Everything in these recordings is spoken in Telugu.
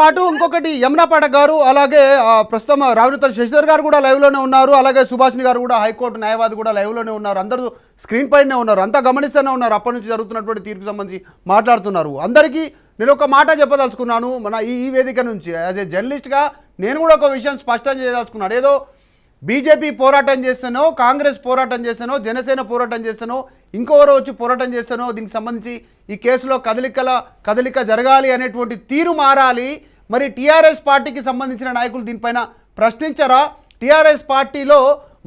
పాటు ఇంకొకటి యమునా గారు అలాగే ప్రస్తుతం రావినతల శశిధర్ గారు కూడా లైవ్లోనే ఉన్నారు అలాగే సుభాషిణి గారు కూడా హైకోర్టు న్యాయవాది కూడా లైవ్లోనే ఉన్నారు అందరూ స్క్రీన్ పైనే ఉన్నారు అంతా గమనిస్తూనే ఉన్నారు అప్పటి నుంచి జరుగుతున్నటువంటి తీర్పు సంబంధించి మాట్లాడుతున్నారు అందరికీ నేను ఒక మాట చెప్పదలుచుకున్నాను మన ఈ వేదిక నుంచి యాజ్ ఏ జర్నలిస్ట్గా నేను కూడా ఒక విషయం స్పష్టం చేయదలుచుకున్నాను ఏదో బీజేపీ పోరాటం చేస్తానో కాంగ్రెస్ పోరాటం చేస్తానో జనసేన పోరాటం చేస్తానో ఇంకోవరో వచ్చి పోరాటం చేస్తానో దీనికి సంబంధించి ఈ కేసులో కదలికల కదలిక జరగాలి అనేటువంటి తీరు మారాలి మరి టీఆర్ఎస్ పార్టీకి సంబంధించిన నాయకులు దీనిపైన ప్రశ్నించరా టీఆర్ఎస్ పార్టీలో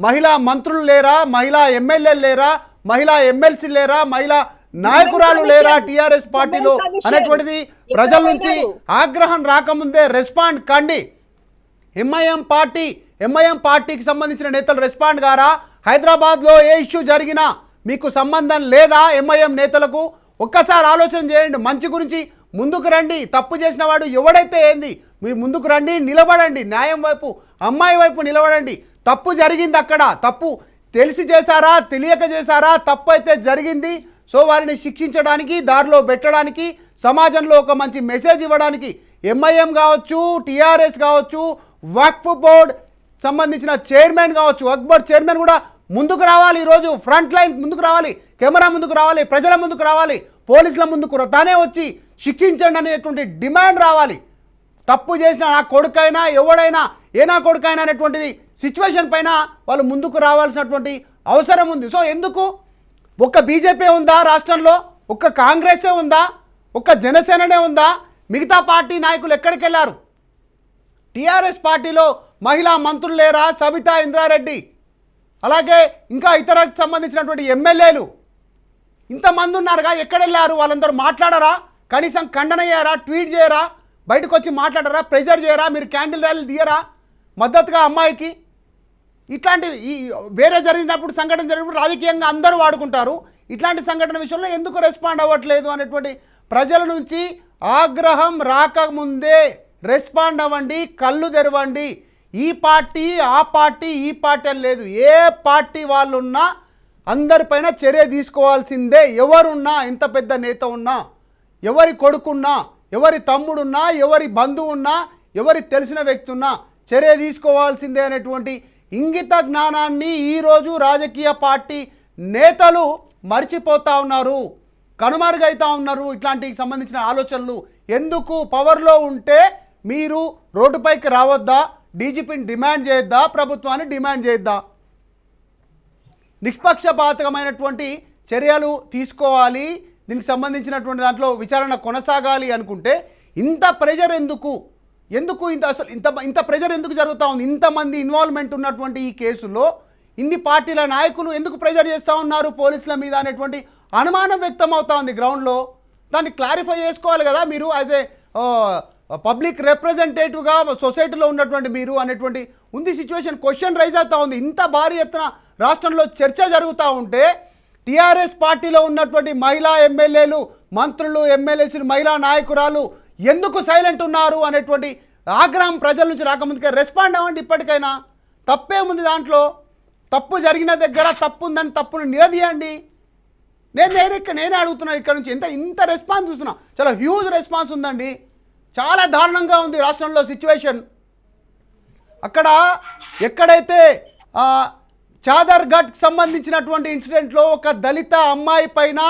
మహిళా మంత్రులు లేరా మహిళా ఎమ్మెల్యేలు లేరా మహిళా ఎమ్మెల్సీ లేరా మహిళా నాయకురాలు లేరా టీఆర్ఎస్ పార్టీలో అనేటువంటిది ప్రజల నుంచి ఆగ్రహం రాకముందే రెస్పాండ్ కండి ఎంఐఎం పార్టీ ఎంఐఎం పార్టీకి సంబంధించిన నేతలు రెస్పాండ్ గారా హైదరాబాద్లో ఏ ఇష్యూ జరిగినా మీకు సంబంధం లేదా ఎంఐఎం నేతలకు ఒక్కసారి ఆలోచన చేయండి మంచి గురించి ముందుకు రండి తప్పు చేసిన వాడు ఎవడైతే ఏంది మీరు ముందుకు రండి నిలబడండి న్యాయం వైపు అమ్మాయి వైపు నిలబడండి తప్పు జరిగింది అక్కడ తప్పు తెలిసి చేశారా తెలియక చేశారా తప్పు అయితే జరిగింది సో వారిని శిక్షించడానికి దారిలో పెట్టడానికి సమాజంలో ఒక మంచి మెసేజ్ ఇవ్వడానికి ఎంఐఎం కావచ్చు టీఆర్ఎస్ కావచ్చు వక్ఫ్ బోర్డ్ సంబంధించిన చైర్మన్ కావచ్చు వక్ఫ్ బోర్డ్ చైర్మన్ కూడా ముందుకు రావాలి ఈరోజు ఫ్రంట్ లైన్ ముందుకు రావాలి కెమెరా ముందుకు రావాలి ప్రజల ముందుకు రావాలి పోలీసుల ముందుకు తానే వచ్చి శిక్షించండి అనేటువంటి డిమాండ్ రావాలి తప్పు చేసిన నా కొడుకైనా ఎవడైనా ఏ నా కొడుకైనా అనేటువంటిది సిచ్యువేషన్ పైన వాళ్ళు ముందుకు రావాల్సినటువంటి అవసరం ఉంది సో ఎందుకు ఒక్క బీజేపీ ఉందా రాష్ట్రంలో ఒక్క కాంగ్రెసే ఉందా ఒక్క జనసేననే ఉందా మిగతా పార్టీ నాయకులు ఎక్కడికి వెళ్ళారు టీఆర్ఎస్ పార్టీలో మహిళా మంత్రులు లేరా సబితా ఇంద్రారెడ్డి అలాగే ఇంకా ఇతరకు సంబంధించినటువంటి ఎమ్మెల్యేలు ఇంతమంది ఉన్నారుగా ఎక్కడెళ్ళారు వాళ్ళందరూ మాట్లాడరా కనీసం ఖండన చేయరా ట్వీట్ చేయరా బయటకు వచ్చి మాట్లాడరా ప్రెజర్ చేయరా మీరు క్యాండిల్ ర్యాలీ తీయరా మద్దతుగా అమ్మాయికి ఇట్లాంటివి ఈ వేరే జరిగినప్పుడు సంఘటన జరిగినప్పుడు రాజకీయంగా అందరూ వాడుకుంటారు ఇట్లాంటి సంఘటన విషయంలో ఎందుకు రెస్పాండ్ అవ్వట్లేదు అనేటువంటి ప్రజల నుంచి ఆగ్రహం రాకముందే రెస్పాండ్ అవ్వండి కళ్ళు తెరవండి ఈ పార్టీ ఆ పార్టీ ఈ పార్టీ లేదు ఏ పార్టీ వాళ్ళున్నా అందరిపైన చర్య తీసుకోవాల్సిందే ఎవరున్నా ఇంత పెద్ద నేత ఉన్నా ఎవరి కొడుకున్నా ఎవరి తమ్ముడున్నా ఎవరి బంధువున్నా ఎవరి తెలిసిన వ్యక్తి ఉన్నా చర్య తీసుకోవాల్సిందే అనేటువంటి ఇంగిత జ్ఞానాన్ని ఈరోజు రాజకీయ పార్టీ నేతలు మరిచిపోతూ ఉన్నారు కనుమరుగైతా ఉన్నారు ఇట్లాంటికి సంబంధించిన ఆలోచనలు ఎందుకు పవర్లో ఉంటే మీరు రోడ్డుపైకి రావద్దా డీజీపీని డిమాండ్ చేయొద్దా ప్రభుత్వాన్ని డిమాండ్ చేయొద్దా నిష్పక్షపాతకమైనటువంటి చర్యలు తీసుకోవాలి దీనికి సంబంధించినటువంటి దాంట్లో విచారణ కొనసాగాలి అనుకుంటే ఇంత ప్రెజర్ ఎందుకు ఎందుకు ఇంత అసలు ఇంత ఇంత ప్రెజర్ ఎందుకు జరుగుతూ ఉంది ఇంతమంది ఇన్వాల్వ్మెంట్ ఉన్నటువంటి ఈ కేసులో ఇన్ని పార్టీల నాయకులు ఎందుకు ప్రెజర్ చేస్తూ ఉన్నారు పోలీసుల మీద అనేటువంటి అనుమానం వ్యక్తం అవుతూ ఉంది గ్రౌండ్లో దాన్ని క్లారిఫై చేసుకోవాలి కదా మీరు యాజ్ ఏ పబ్లిక్ రిప్రజెంటేటివ్గా సొసైటీలో ఉన్నటువంటి మీరు అనేటువంటి ఉంది సిచ్యువేషన్ క్వశ్చన్ రైజ్ అవుతూ ఉంది ఇంత భారీ ఎత్తున రాష్ట్రంలో చర్చ జరుగుతూ ఉంటే టీఆర్ఎస్ పార్టీలో ఉన్నటువంటి మహిళా ఎమ్మెల్యేలు మంత్రులు ఎమ్మెల్యేస్ మహిళా నాయకురాలు ఎందుకు సైలెంట్ ఉన్నారు అనేటువంటి ఆగ్రహం ప్రజల నుంచి రాకముందుకే రెస్పాండ్ అవ్వండి ఇప్పటికైనా తప్పేముంది దాంట్లో తప్పు జరిగిన దగ్గర తప్పు ఉందని తప్పును నిలదీయండి నేను నేను ఇక్కడ నేనే అడుగుతున్నాను ఇక్కడ నుంచి ఇంత ఇంత రెస్పాన్స్ చూస్తున్నా చాలా హ్యూజ్ రెస్పాన్స్ ఉందండి చాలా దారుణంగా ఉంది రాష్ట్రంలో సిచ్యువేషన్ అక్కడ ఎక్కడైతే చాదర్ ఘట్కి సంబంధించినటువంటి ఇన్సిడెంట్లో ఒక దళిత అమ్మాయి పైన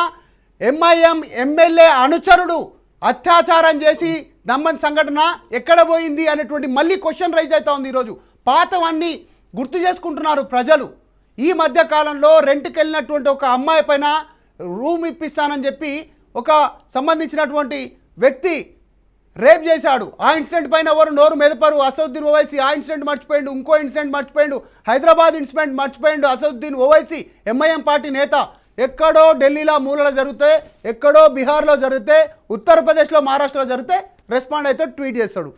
ఎంఐఎం ఎమ్మెల్యే అనుచరుడు అత్యాచారం చేసి దమ్మన్ సంఘటన ఎక్కడ పోయింది అనేటువంటి మళ్ళీ క్వశ్చన్ రైజ్ అవుతా ఉంది ఈరోజు పాతవన్నీ గుర్తు చేసుకుంటున్నారు ప్రజలు ఈ మధ్య కాలంలో రెంట్కి వెళ్ళినటువంటి ఒక అమ్మాయి పైన రూమ్ ఇప్పిస్తానని చెప్పి ఒక సంబంధించినటువంటి వ్యక్తి రేప్ చేశాడు ఆ ఇన్సిడెంట్ పైన ఎవరు నోరు మెదపరు అసౌద్దీన్ ఓవైసీ ఆ ఇన్సిడెంట్ మర్చిపోయిండు ఇంకో ఇన్సిడెంట్ మర్చిపోయిండు హైదరాబాద్ ఇన్సిడెంట్ మర్చిపోయిండు అసౌద్దీన్ ఓవైసీ ఎంఐఎం పార్టీ నేత ఎక్కడో ఢిల్లీలో మూలలో జరిగితే ఎక్కడో బీహార్లో జరిగితే ఉత్తరప్రదేశ్లో మహారాష్ట్రలో జరిగితే రెస్పాండ్ అయితే ట్వీట్ చేస్తాడు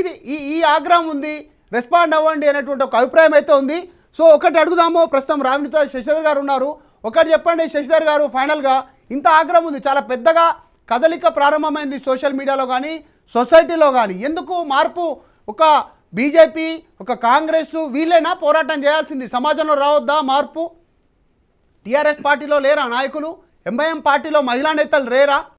ఇది ఈ ఈ ఆగ్రహం ఉంది రెస్పాండ్ అవ్వండి అనేటువంటి ఒక అభిప్రాయం అయితే ఉంది సో ఒకటి అడుగుదాము ప్రస్తుతం రావినితో శశిధర్ గారు ఉన్నారు ఒకటి చెప్పండి శశిధర్ గారు ఫైనల్గా ఇంత ఆగ్రహం ఉంది చాలా పెద్దగా కదలిక ప్రారంభమైంది సోషల్ మీడియాలో కానీ సొసైటీలో కానీ ఎందుకు మార్పు ఒక బీజేపీ ఒక కాంగ్రెస్ వీళ్ళైనా పోరాటం చేయాల్సింది సమాజంలో రావద్దా మార్పు టీఆర్ఎస్ పార్టీలో లేరా నాయకులు ఎంఐఎం పార్టీలో మహిళా నేతలు లేరా